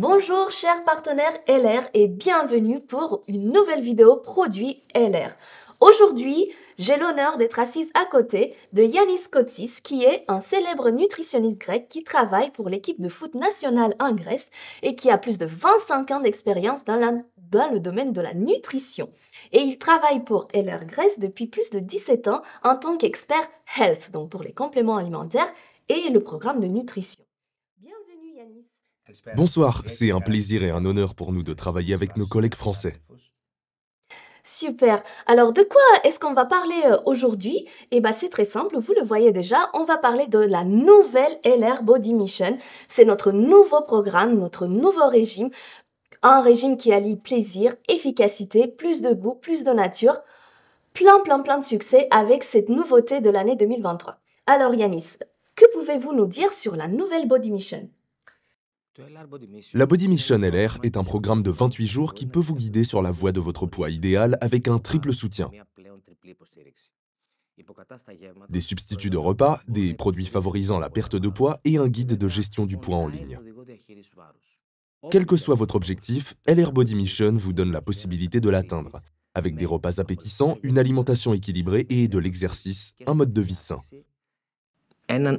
Bonjour chers partenaires LR et bienvenue pour une nouvelle vidéo produit LR. Aujourd'hui, j'ai l'honneur d'être assise à côté de Yanis Kotis, qui est un célèbre nutritionniste grec qui travaille pour l'équipe de foot nationale en Grèce et qui a plus de 25 ans d'expérience dans, dans le domaine de la nutrition. Et il travaille pour LR Grèce depuis plus de 17 ans en tant qu'expert health, donc pour les compléments alimentaires et le programme de nutrition. Bonsoir, c'est un plaisir et un honneur pour nous de travailler avec nos collègues français. Super. Alors de quoi est-ce qu'on va parler euh, aujourd'hui Eh bien c'est très simple, vous le voyez déjà, on va parler de la nouvelle LR Body Mission. C'est notre nouveau programme, notre nouveau régime, un régime qui allie plaisir, efficacité, plus de goût, plus de nature, plein plein plein de succès avec cette nouveauté de l'année 2023. Alors Yanis, que pouvez-vous nous dire sur la nouvelle Body Mission la Body Mission LR est un programme de 28 jours qui peut vous guider sur la voie de votre poids idéal avec un triple soutien. Des substituts de repas, des produits favorisant la perte de poids et un guide de gestion du poids en ligne. Quel que soit votre objectif, LR Body Mission vous donne la possibilité de l'atteindre, avec des repas appétissants, une alimentation équilibrée et de l'exercice, un mode de vie sain έναν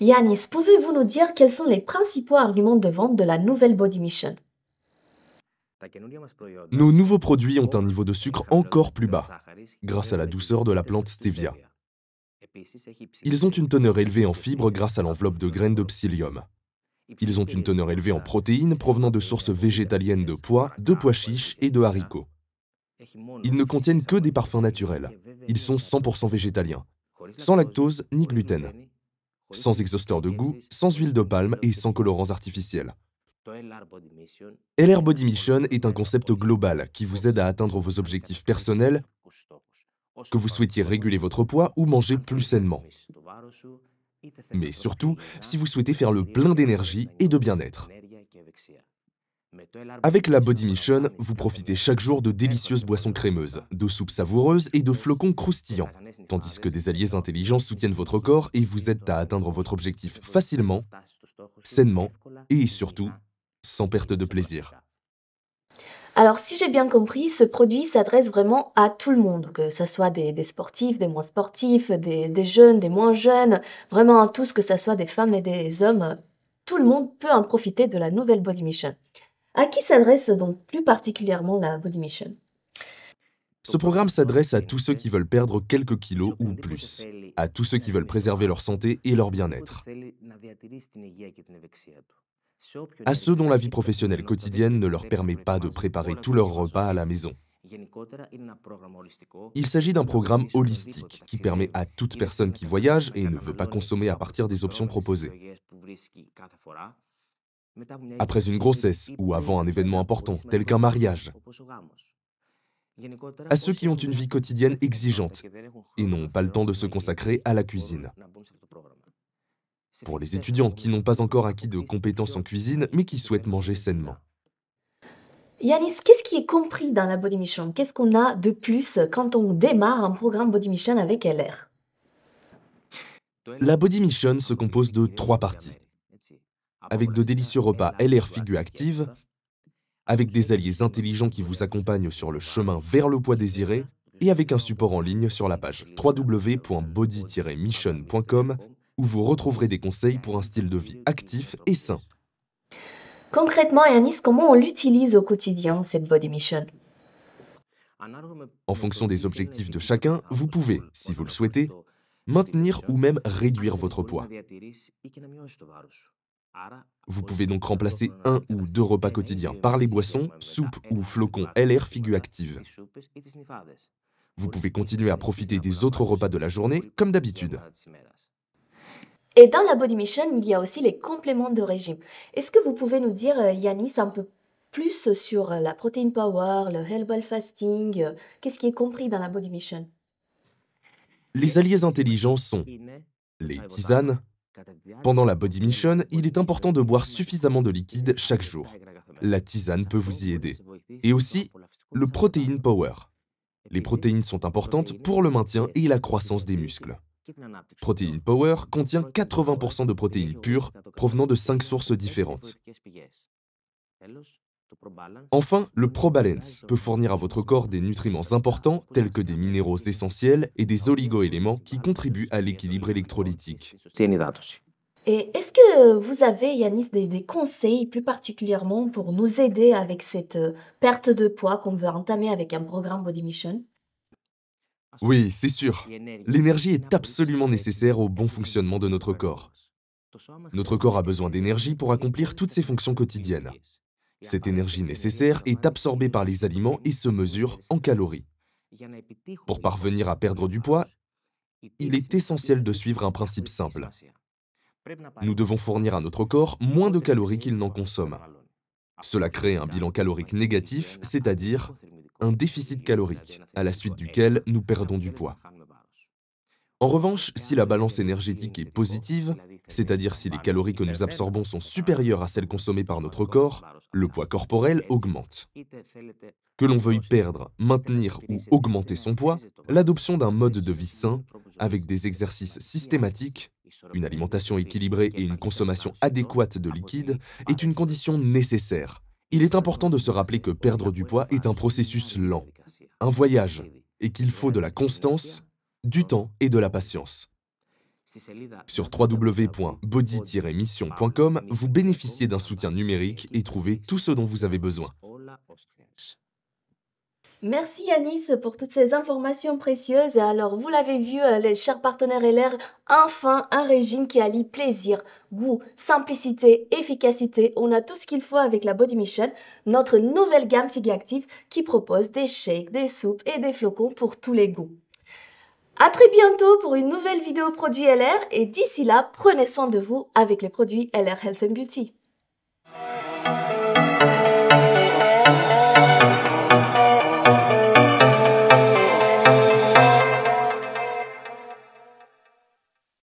Yanis, pouvez-vous nous dire quels sont les principaux arguments de vente de la nouvelle Body Mission Nos nouveaux produits ont un niveau de sucre encore plus bas, grâce à la douceur de la plante stevia. Ils ont une teneur élevée en fibres grâce à l'enveloppe de graines de Ils ont une teneur élevée en protéines provenant de sources végétaliennes de pois, de pois chiches et de haricots. Ils ne contiennent que des parfums naturels. Ils sont 100% végétaliens sans lactose ni gluten, sans exhausteur de goût, sans huile de palme et sans colorants artificiels. LR Body Mission est un concept global qui vous aide à atteindre vos objectifs personnels, que vous souhaitiez réguler votre poids ou manger plus sainement. Mais surtout, si vous souhaitez faire le plein d'énergie et de bien-être. Avec la Body Mission, vous profitez chaque jour de délicieuses boissons crémeuses, de soupes savoureuses et de flocons croustillants, tandis que des alliés intelligents soutiennent votre corps et vous aident à atteindre votre objectif facilement, sainement et surtout sans perte de plaisir. Alors si j'ai bien compris, ce produit s'adresse vraiment à tout le monde, que ce soit des, sportifs, des moins sportifs, des, des jeunes, des moins jeunes, vraiment à tous, que ce soit des femmes et des hommes, tout le monde peut en profiter de la nouvelle Body Mission. À qui s'adresse donc plus particulièrement la Body Mission ce programme s'adresse à tous ceux qui veulent perdre quelques kilos ou plus, à tous ceux qui veulent préserver leur santé et leur bien-être, à ceux dont la vie professionnelle quotidienne ne leur permet pas de préparer tous leurs repas à la maison. Il s'agit d'un programme holistique qui permet à toute personne qui voyage et ne veut pas consommer à partir des options proposées après une grossesse ou avant un événement important, tel qu'un mariage. À ceux qui ont une vie quotidienne exigeante et n'ont pas le temps de se consacrer à la cuisine. Pour les étudiants qui n'ont pas encore acquis de compétences en cuisine, mais qui souhaitent manger sainement. Yanis, qu'est-ce qui est compris dans la Body Mission Qu'est-ce qu'on a de plus quand on démarre un programme Body Mission avec LR La Body Mission se compose de trois parties avec de délicieux repas lr figure active, avec des alliés intelligents qui vous accompagnent sur le chemin vers le poids désiré et avec un support en ligne sur la page www.body-mission.com où vous retrouverez des conseils pour un style de vie actif et sain. Concrètement, Yanis, comment on l'utilise au quotidien, cette Body Mission En fonction des objectifs de chacun, vous pouvez, si vous le souhaitez, maintenir ou même réduire votre poids. Vous pouvez donc remplacer un ou deux repas quotidiens par les boissons, soupes ou flocons LR figure Active. Vous pouvez continuer à profiter des autres repas de la journée comme d'habitude. Et dans la Body Mission, il y a aussi les compléments de régime. Est-ce que vous pouvez nous dire, euh, Yanis, un peu plus sur euh, la Protein Power, le hellball Fasting euh, Qu'est-ce qui est compris dans la Body Mission Les alliés intelligents sont les tisanes, pendant la body mission, il est important de boire suffisamment de liquide chaque jour. La tisane peut vous y aider. Et aussi, le Protein power. Les protéines sont importantes pour le maintien et la croissance des muscles. Protein Power contient 80% de protéines pures provenant de 5 sources différentes. Enfin, le ProBalance peut fournir à votre corps des nutriments importants tels que des minéraux essentiels et des oligo-éléments qui contribuent à l'équilibre électrolytique. Et est-ce que vous avez, Yanis, des, des, conseils plus particulièrement pour nous aider avec cette euh, perte de poids qu'on veut entamer avec un programme Body Mission Oui, c'est sûr. L'énergie est absolument nécessaire au bon fonctionnement de notre corps. Notre corps a besoin d'énergie pour accomplir toutes ses fonctions quotidiennes. Cette énergie nécessaire est absorbée par les aliments et se mesure en calories. Pour parvenir à perdre du poids, il est essentiel de suivre un principe simple. Nous devons fournir à notre corps moins de calories qu'il n'en consomme. Cela crée un bilan calorique négatif, c'est-à-dire un déficit calorique, à la suite duquel nous perdons du poids. En revanche, si la balance énergétique est positive, c'est-à-dire si les calories que nous absorbons sont euh, supérieures à celles consommées par notre corps, le poids corporel augmente. Que l'on veuille perdre, maintenir ou augmenter son poids, l'adoption d'un mode de vie sain, avec des exercices systématiques, une alimentation équilibrée et une consommation adéquate de liquide, est une condition nécessaire. Il est important de se rappeler que perdre du poids est un processus lent, un voyage, et qu'il faut de la constance, du temps et de la patience. Sur www.body-mission.com, vous bénéficiez d'un soutien numérique et trouvez tout ce dont vous avez besoin. Merci Yanis pour toutes ces informations précieuses. Alors vous l'avez vu, euh, les chers partenaires LR, enfin un régime qui allie plaisir, goût, simplicité, efficacité. On a tout ce qu'il faut avec la Body Mission, notre nouvelle gamme figue Active qui propose des shakes, des soupes et des flocons pour tous les goûts. A très bientôt pour une nouvelle vidéo produit LR et d'ici là, prenez soin de vous avec les produits LR Health Beauty.